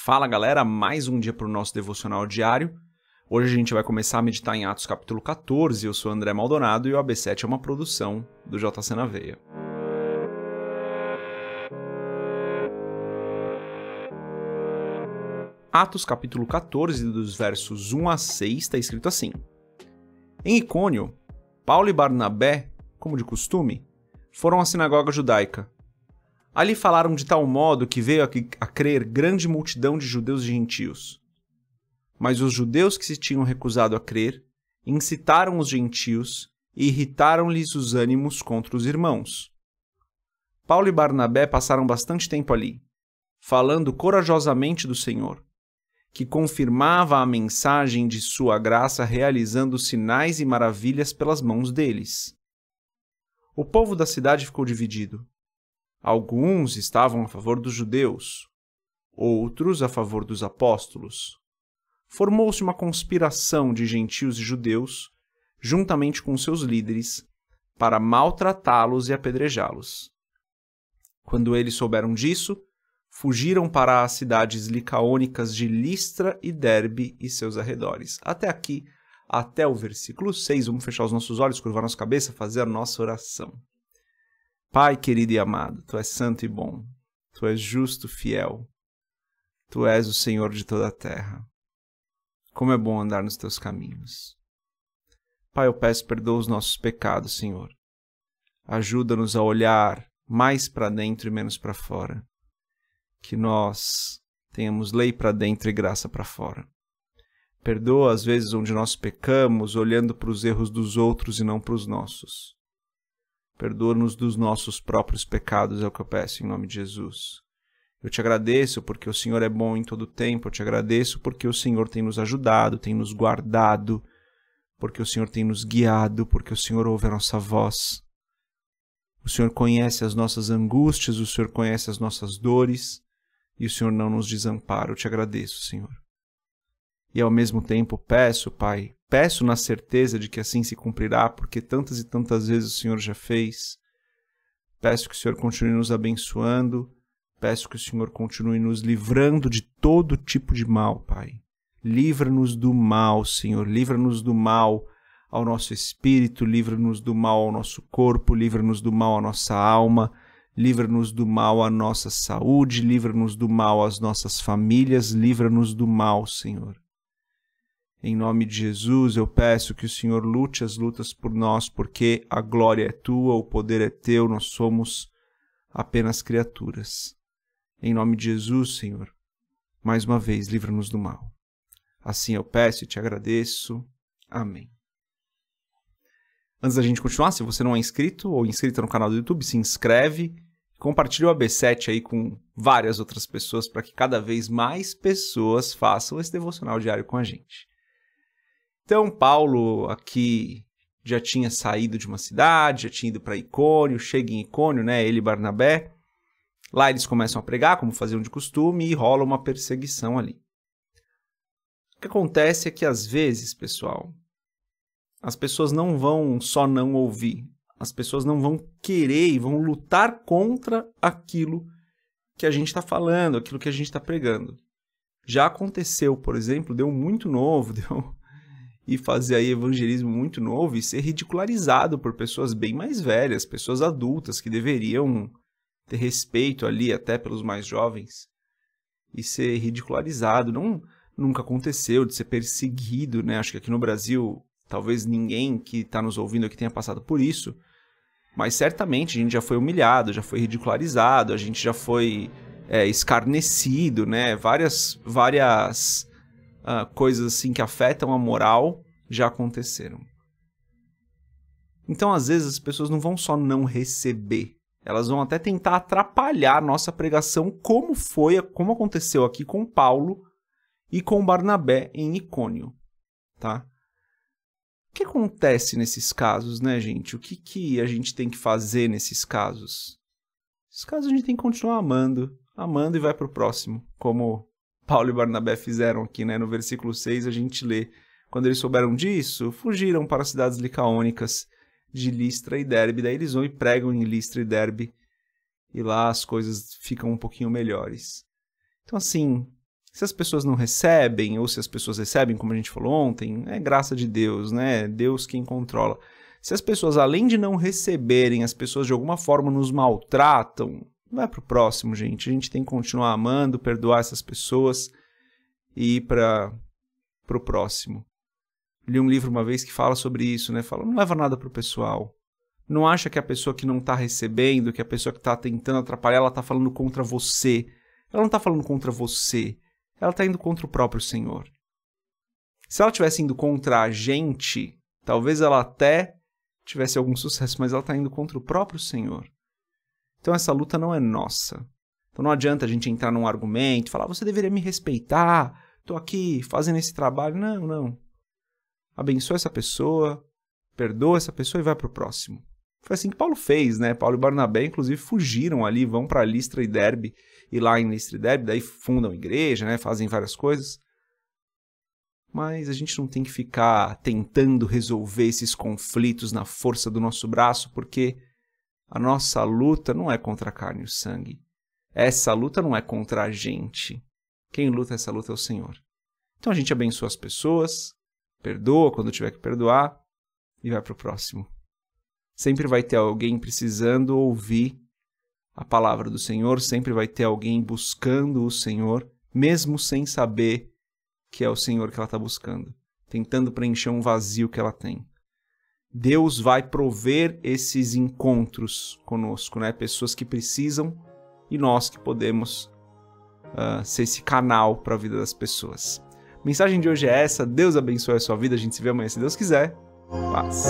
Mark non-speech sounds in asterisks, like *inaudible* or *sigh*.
Fala galera, mais um dia para o nosso devocional diário. Hoje a gente vai começar a meditar em Atos capítulo 14. Eu sou André Maldonado e o AB7 é uma produção do JC na Veia. Atos capítulo 14, dos versos 1 a 6, está escrito assim: Em Icônio, Paulo e Barnabé, como de costume, foram à sinagoga judaica Ali falaram de tal modo que veio a, crer grande multidão de judeus e gentios. Mas os judeus que se tinham recusado a crer incitaram os gentios e irritaram-lhes os ânimos contra os irmãos. Paulo e Barnabé passaram bastante tempo ali, falando corajosamente do Senhor, que confirmava a mensagem de sua graça realizando sinais e maravilhas pelas mãos deles. O povo da cidade ficou dividido. Alguns estavam a favor dos judeus, outros a favor dos apóstolos. Formou-se uma conspiração de gentios e judeus, juntamente com seus líderes, para maltratá-los e apedrejá-los. Quando eles souberam disso, fugiram para as cidades licaônicas de Listra e Derbe e seus arredores. Até aqui, até o versículo 6, vamos fechar os nossos olhos, curvar nossa cabeça, fazer a nossa oração. Pai querido e amado, tu és santo e bom, tu és justo, fiel, tu és o Senhor de toda a terra. Como é bom andar nos teus caminhos. Pai, eu peço perdoa os nossos pecados, Senhor. Ajuda-nos a olhar mais para dentro e menos para fora. Que nós tenhamos lei para dentro e graça para fora. Perdoa as vezes onde nós pecamos, olhando para os erros dos outros e não para os nossos. Perdoa-nos dos nossos próprios pecados, é o que eu peço em nome de Jesus. Eu te agradeço porque o Senhor é bom em todo tempo, eu te agradeço porque o Senhor tem nos ajudado, tem nos guardado, porque o Senhor tem nos guiado, porque o Senhor ouve a nossa voz. O Senhor conhece as nossas angústias, o Senhor conhece as nossas dores e o Senhor não nos desampara. Eu te agradeço, Senhor e ao mesmo tempo peço, Pai, peço na certeza de que assim se cumprirá, porque tantas e tantas vezes o Senhor já fez. Peço que o Senhor continue nos abençoando, peço que o Senhor continue nos livrando de todo tipo de mal, Pai. Livra-nos do mal, Senhor, livra-nos do mal ao nosso espírito, livra-nos do mal ao nosso corpo, livra-nos do mal à nossa alma, livra-nos do mal à nossa saúde, livra-nos do mal às nossas famílias, livra-nos do mal, Senhor. Em nome de Jesus, eu peço que o Senhor lute as lutas por nós, porque a glória é tua, o poder é teu, nós somos apenas criaturas. Em nome de Jesus, Senhor, mais uma vez, livra-nos do mal. Assim eu peço e te agradeço. Amém. Antes da gente continuar, se você não é inscrito ou inscrita no canal do YouTube, se inscreve. Compartilhe o AB7 aí com várias outras pessoas para que cada vez mais pessoas façam esse devocional diário com a gente. Então, Paulo aqui já tinha saído de uma cidade, já tinha ido para Icônio, chega em Icônio, né, ele e Barnabé. Lá eles começam a pregar, como faziam de costume, e rola uma perseguição ali. O que acontece é que às vezes, pessoal, as pessoas não vão só não ouvir, as pessoas não vão querer e vão lutar contra aquilo que a gente está falando, aquilo que a gente está pregando. Já aconteceu, por exemplo, deu muito novo, *laughs* deu e fazer aí evangelismo muito novo e ser ridicularizado por pessoas bem mais velhas, pessoas adultas que deveriam ter respeito ali até pelos mais jovens e ser ridicularizado. Não nunca aconteceu de ser perseguido, né? Acho que aqui no Brasil talvez ninguém que está nos ouvindo aqui tenha passado por isso, mas certamente a gente já foi humilhado, já foi ridicularizado, a gente já foi é, escarnecido, né? Várias várias uh, coisas assim que afetam a moral já aconteceram. Então, às vezes, as pessoas não vão só não receber, elas vão até tentar atrapalhar nossa pregação, como foi, como aconteceu aqui com Paulo e com Barnabé em Icônio, tá? O que acontece nesses casos, né, gente? O que, que a gente tem que fazer nesses casos? Nesses casos a gente tem que continuar amando, amando e vai para o próximo, como Paulo e Barnabé fizeram aqui, né? No versículo 6 a gente lê: Quando eles souberam disso, fugiram para as cidades licaônicas de Listra e Derbe. Daí eles vão e pregam em Listra e Derbe. E lá as coisas ficam um pouquinho melhores. Então, assim, se as pessoas não recebem, ou se as pessoas recebem, como a gente falou ontem, é graça de Deus, né? É Deus quem controla. Se as pessoas, além de não receberem, as pessoas de alguma forma nos maltratam, vai pro próximo, gente. A gente tem que continuar amando, perdoar essas pessoas e ir para pro próximo. Li um livro uma vez que fala sobre isso, né? Fala, não leva nada pro pessoal. Não acha que a pessoa que não está recebendo, que a pessoa que está tentando atrapalhar, ela está falando contra você. Ela não está falando contra você. Ela está indo contra o próprio Senhor. Se ela estivesse indo contra a gente, talvez ela até tivesse algum sucesso, mas ela está indo contra o próprio Senhor. Então essa luta não é nossa. Então não adianta a gente entrar num argumento, falar ah, você deveria me respeitar, estou aqui fazendo esse trabalho. Não, não. Abençoa essa pessoa, perdoa essa pessoa e vai para o próximo. Foi assim que Paulo fez, né? Paulo e Barnabé, inclusive, fugiram ali, vão para Listra e Derbe, e lá em Listra e Derbe, daí fundam igreja, né? Fazem várias coisas. Mas a gente não tem que ficar tentando resolver esses conflitos na força do nosso braço, porque a nossa luta não é contra a carne e o sangue. Essa luta não é contra a gente. Quem luta essa luta é o Senhor. Então a gente abençoa as pessoas, perdoa quando tiver que perdoar e vai para o próximo. Sempre vai ter alguém precisando ouvir a palavra do Senhor, sempre vai ter alguém buscando o Senhor, mesmo sem saber que é o Senhor que ela está buscando, tentando preencher um vazio que ela tem. Deus vai prover esses encontros conosco, né? Pessoas que precisam e nós que podemos uh, ser esse canal para a vida das pessoas. mensagem de hoje é essa. Deus abençoe a sua vida. A gente se vê amanhã, se Deus quiser. Paz.